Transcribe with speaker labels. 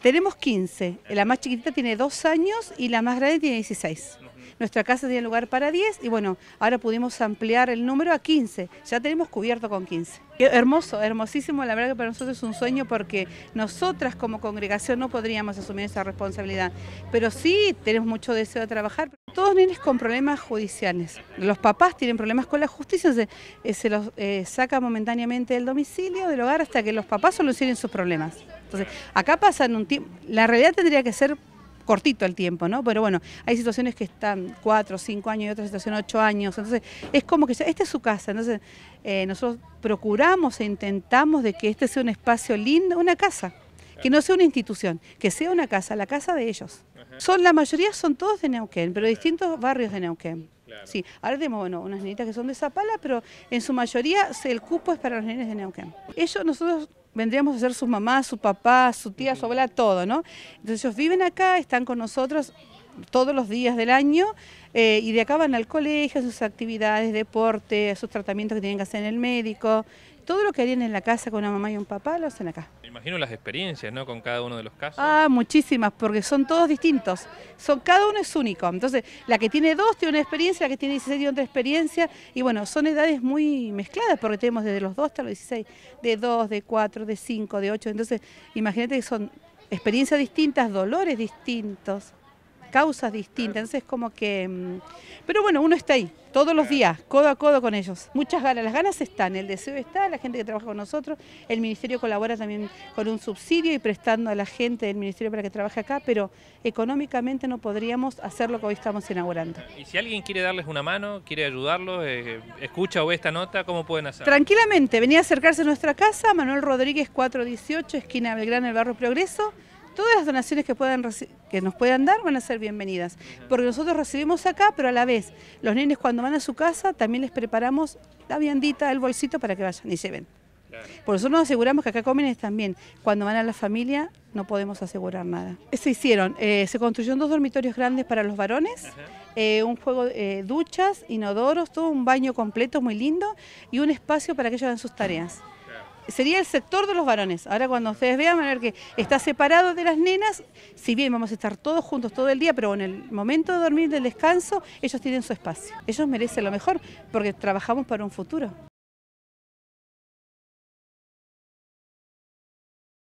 Speaker 1: Tenemos 15, la más chiquitita tiene 2 años y la más grande tiene 16. Nuestra casa tiene lugar para 10 y bueno, ahora pudimos ampliar el número a 15. Ya tenemos cubierto con 15. Hermoso, hermosísimo, la verdad que para nosotros es un sueño porque nosotras como congregación no podríamos asumir esa responsabilidad, pero sí tenemos mucho deseo de trabajar. Todos niños con problemas judiciales, los papás tienen problemas con la justicia, se, eh, los eh, saca momentáneamente del domicilio, del hogar, hasta que los papás solucionen sus problemas. Entonces, acá pasan un tiempo, la realidad tendría que ser cortito el tiempo, ¿no? Pero bueno, hay situaciones que están cuatro, cinco años y otras situaciones ocho años. Entonces, es como que esta es su casa. Entonces, eh, nosotros procuramos e intentamos de que este sea un espacio lindo, una casa. Que no sea una institución, que sea una casa, la casa de ellos. Son, la mayoría son todos de Neuquén, pero distintos barrios de Neuquén. Sí, ahora tenemos bueno, unas niñitas que son de Zapala, pero en su mayoría el cupo es para los nenes de Neuquén. Ellos, nosotros vendríamos a ser su mamá, su papá, su tía, su abuela, todo, ¿no? Entonces ellos viven acá, están con nosotros, todos los días del año eh, y de acá van al colegio, sus actividades, deporte, sus tratamientos que tienen que hacer en el médico. Todo lo que harían en la casa con una mamá y un papá lo hacen acá.
Speaker 2: Me imagino las experiencias, ¿no? Con cada uno de los casos.
Speaker 1: Ah, muchísimas, porque son todos distintos. Son, cada uno es único. Entonces, la que tiene dos tiene una experiencia, la que tiene 16 tiene otra experiencia. Y bueno, son edades muy mezcladas, porque tenemos desde los dos hasta los 16, de dos, de cuatro, de cinco, de ocho, Entonces, imagínate que son experiencias distintas, dolores distintos causas distintas, entonces es como que... Mm, pero bueno, uno está ahí, todos los días, codo a codo con ellos. Muchas ganas, las ganas están, el deseo está, la gente que trabaja con nosotros, el Ministerio colabora también con un subsidio y prestando a la gente del Ministerio para que trabaje acá, pero económicamente no podríamos hacer lo que hoy estamos inaugurando.
Speaker 2: Y si alguien quiere darles una mano, quiere ayudarlos, eh, escucha o ve esta nota, ¿cómo pueden hacer?
Speaker 1: Tranquilamente, venía a acercarse a nuestra casa, Manuel Rodríguez 418, esquina Belgrano, el barrio Progreso, todas las donaciones que, puedan que nos puedan dar van a ser bienvenidas, porque nosotros recibimos acá, pero a la vez, los nenes cuando van a su casa también les preparamos la viandita, el bolsito para que vayan y lleven. Por eso nos aseguramos que acá comen también. Cuando van a la familia no podemos asegurar nada. Se hicieron, eh, se construyeron dos dormitorios grandes para los varones, eh, un juego de eh, duchas, inodoros, todo un baño completo muy lindo y un espacio para que ellos hagan sus tareas sería el sector de los varones. Ahora cuando ustedes vean ver que está separado de las nenas, si bien vamos a estar todos juntos todo el día, pero en el momento de dormir, del descanso, ellos tienen su espacio. Ellos merecen lo mejor porque trabajamos para un futuro.